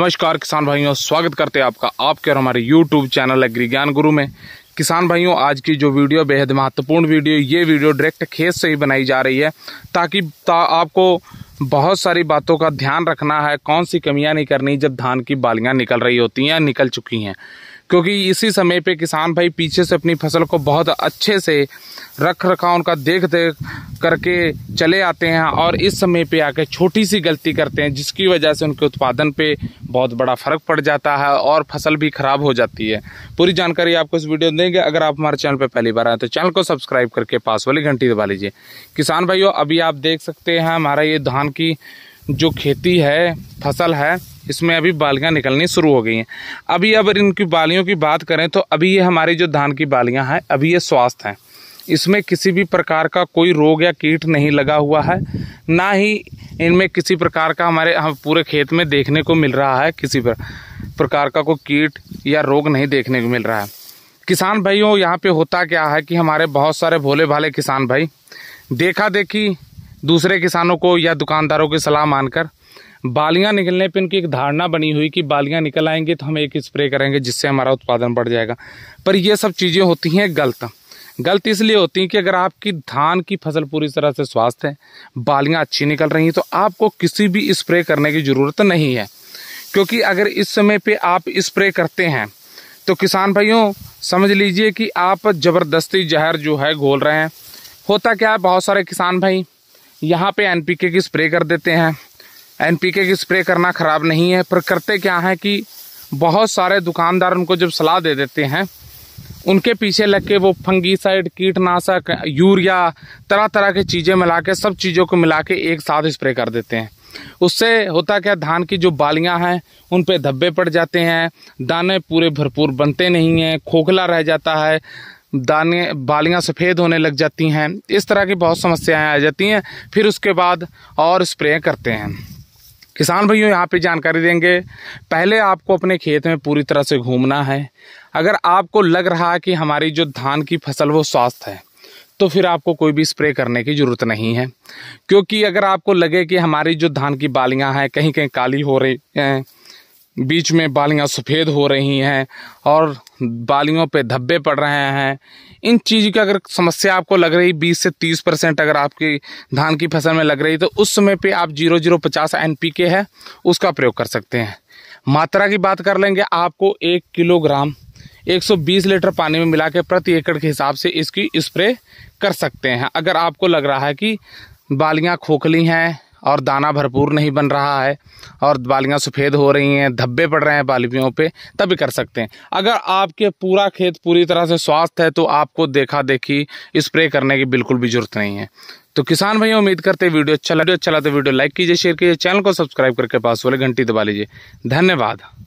नमस्कार किसान भाइयों स्वागत करते हैं आपका आपके और हमारे यूट्यूब चैनल एग्री ज्ञान गुरु में किसान भाइयों आज की जो वीडियो बेहद महत्वपूर्ण वीडियो ये वीडियो डायरेक्ट खेत से ही बनाई जा रही है ताकि ता आपको बहुत सारी बातों का ध्यान रखना है कौन सी कमियां नहीं करनी जब धान की बालियां निकल रही होती हैं निकल चुकी हैं क्योंकि इसी समय पे किसान भाई पीछे से अपनी फसल को बहुत अच्छे से रख रखा उनका देख देख करके चले आते हैं और इस समय पे आके छोटी सी गलती करते हैं जिसकी वजह से उनके उत्पादन पे बहुत बड़ा फर्क पड़ जाता है और फसल भी खराब हो जाती है पूरी जानकारी आपको इस वीडियो में देंगे अगर आप हमारे चैनल पर पहली बार आए तो चैनल को सब्सक्राइब करके पास वाली घंटी दबा लीजिए किसान भाइयों अभी आप देख सकते हैं हमारा ये धान की जो खेती है फसल है इसमें अभी बालियाँ निकलनी शुरू हो गई हैं अभी अगर इनकी बालियों की बात करें तो अभी ये हमारी जो धान की बालियाँ हैं अभी ये स्वास्थ्य हैं इसमें किसी भी प्रकार का कोई रोग या कीट नहीं लगा हुआ है ना ही इनमें किसी प्रकार का हमारे हम पूरे खेत में देखने को मिल रहा है किसी प्रकार का कोई कीट या रोग नहीं देखने को मिल रहा है किसान भाइयों यहाँ पे होता क्या है कि हमारे बहुत सारे भोले भाले किसान भाई देखा देखी दूसरे किसानों को या दुकानदारों की सलाह मानकर बालियां निकलने पर इनकी एक धारणा बनी हुई कि बालियां निकल आएंगे तो हम एक स्प्रे करेंगे जिससे हमारा उत्पादन बढ़ जाएगा पर ये सब चीज़ें होती हैं गलत गलत इसलिए होती है कि अगर आपकी धान की फसल पूरी तरह से स्वास्थ्य है बालियाँ अच्छी निकल रही हैं तो आपको किसी भी स्प्रे करने की ज़रूरत नहीं है क्योंकि अगर इस समय पर आप स्प्रे करते हैं तो किसान भाइयों समझ लीजिए कि आप ज़बरदस्ती जहर जो है घोल रहे हैं होता क्या है बहुत सारे किसान भाई यहाँ पे एनपीके की स्प्रे कर देते हैं एनपीके की स्प्रे करना ख़राब नहीं है पर करते क्या है कि बहुत सारे दुकानदार उनको जब सलाह दे देते हैं उनके पीछे लग के वो फंगीसाइड कीटनाशक यूरिया तरह तरह की चीज़ें मिला के सब चीज़ों को मिला के एक साथ स्प्रे कर देते हैं उससे होता क्या धान की जो बालियां हैं उन पे धब्बे पड़ जाते हैं दाने पूरे भरपूर बनते नहीं हैं खोखला रह जाता है दाने बालियां सफ़ेद होने लग जाती हैं इस तरह की बहुत समस्याएं आ जाती हैं फिर उसके बाद और स्प्रे करते हैं किसान भाइयों यहाँ पे जानकारी देंगे पहले आपको अपने खेत में पूरी तरह से घूमना है अगर आपको लग रहा है कि हमारी जो धान की फसल वो स्वास्थ्य है तो फिर आपको कोई भी स्प्रे करने की ज़रूरत नहीं है क्योंकि अगर आपको लगे कि हमारी जो धान की बालियाँ हैं कहीं कहीं काली हो रही हैं बीच में बालियां सफ़ेद हो रही हैं और बालियों पे धब्बे पड़ रहे हैं इन चीज़ की अगर समस्या आपको लग रही 20 से 30 परसेंट अगर आपकी धान की फसल में लग रही तो उस समय पे आप जीरो जीरो पचास एन है उसका प्रयोग कर सकते हैं मात्रा की बात कर लेंगे आपको एक किलोग्राम 120 लीटर पानी में मिला के प्रति एकड़ के हिसाब से इसकी स्प्रे कर सकते हैं अगर आपको लग रहा है कि बालियाँ खोखली हैं और दाना भरपूर नहीं बन रहा है और बालियाँ सफ़ेद हो रही हैं धब्बे पड़ रहे हैं बालियों पे तभी कर सकते हैं अगर आपके पूरा खेत पूरी तरह से स्वास्थ्य है तो आपको देखा देखी स्प्रे करने की बिल्कुल भी ज़रूरत नहीं है तो किसान भाई उम्मीद करते वीडियो अच्छा लगे अच्छा लगता है तो वीडियो लाइक कीजिए शेयर कीजिए चैनल को सब्सक्राइब करके पास वाले घंटी दबा लीजिए धन्यवाद